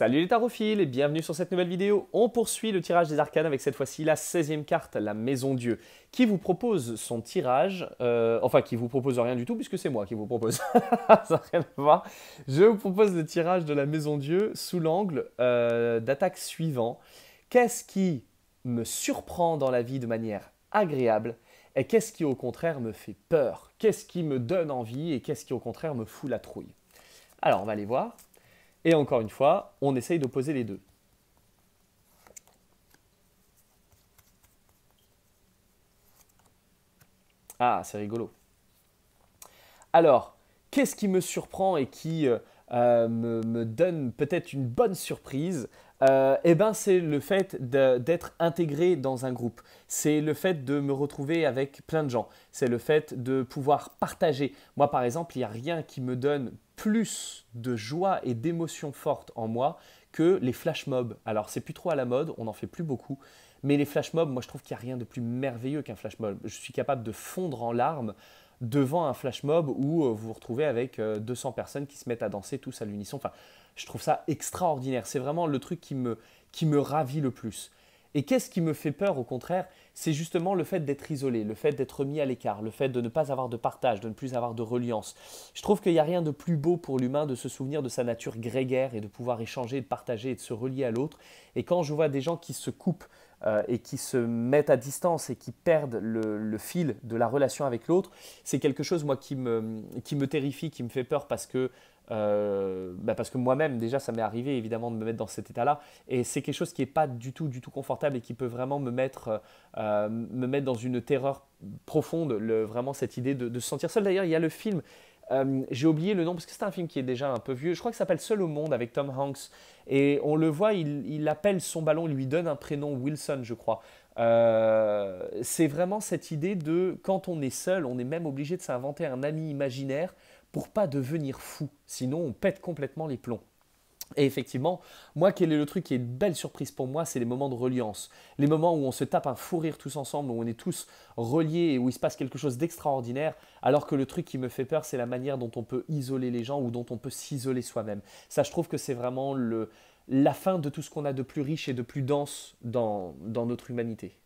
Salut les tarophiles et bienvenue sur cette nouvelle vidéo. On poursuit le tirage des arcanes avec cette fois-ci la 16e carte, la Maison Dieu, qui vous propose son tirage, euh, enfin qui vous propose rien du tout puisque c'est moi qui vous propose, ça rien voir. Je vous propose le tirage de la Maison Dieu sous l'angle euh, d'attaque suivant. Qu'est-ce qui me surprend dans la vie de manière agréable et qu'est-ce qui au contraire me fait peur Qu'est-ce qui me donne envie et qu'est-ce qui au contraire me fout la trouille Alors on va aller voir. Et encore une fois, on essaye d'opposer les deux. Ah, c'est rigolo. Alors, qu'est-ce qui me surprend et qui euh, euh, me, donne peut-être une bonne surprise, euh, eh ben c'est le fait d'être intégré dans un groupe. C'est le fait de me retrouver avec plein de gens. C'est le fait de pouvoir partager. Moi, par exemple, il n'y a rien qui me donne plus de joie et d'émotion forte en moi que les flash mobs. Alors, c'est plus trop à la mode, on n'en fait plus beaucoup. Mais les flash mobs, moi, je trouve qu'il n'y a rien de plus merveilleux qu'un flash mob. Je suis capable de fondre en larmes devant un flash mob où euh, vous vous retrouvez avec 200 euh, personnes qui se mettent à danser tous à l'unisson. Enfin, je trouve ça extraordinaire. C'est vraiment le truc qui me, qui me ravit le plus. Et qu'est-ce qui me fait peur au contraire C'est justement le fait d'être isolé, le fait d'être mis à l'écart, le fait de ne pas avoir de partage, de ne plus avoir de reliance. Je trouve qu'il n'y a rien de plus beau pour l'humain de se souvenir de sa nature grégaire et de pouvoir échanger, de partager et de se relier à l'autre. Et quand je vois des gens qui se coupent euh, et qui se mettent à distance et qui perdent le, fil de la relation avec l'autre, c'est quelque chose moi qui me, qui me terrifie, qui me fait peur parce que euh, bah, parce que moi-même déjà ça m'est arrivé évidemment de me mettre dans cet état-là et c'est quelque chose qui n'est pas du tout du tout confortable et qui peut vraiment me mettre euh, me mettre dans une terreur profonde vraiment cette idée de se sentir seul d'ailleurs il y a le film euh, j'ai oublié le nom parce que c'est un film qui est déjà un peu vieux. Je crois que ça s'appelle Seul au monde avec Tom Hanks. Et on le voit, il, appelle son ballon, il lui donne un prénom, Wilson, je crois. Euh, c'est vraiment cette idée de quand on est seul, on est même obligé de s'inventer un ami imaginaire pour pas devenir fou. Sinon, on pète complètement les plombs. Et effectivement, moi, quel est le truc qui est une belle surprise pour moi, c'est les moments de reliance. Les moments où on se tape un fou rire tous ensemble, où on est tous reliés et où il se passe quelque chose d'extraordinaire, alors que le truc qui me fait peur, c'est la manière dont on peut isoler les gens ou dont on peut s'isoler soi-même. Ça, je trouve que c'est vraiment la fin de tout ce qu'on a de plus riche et de plus dense dans notre humanité.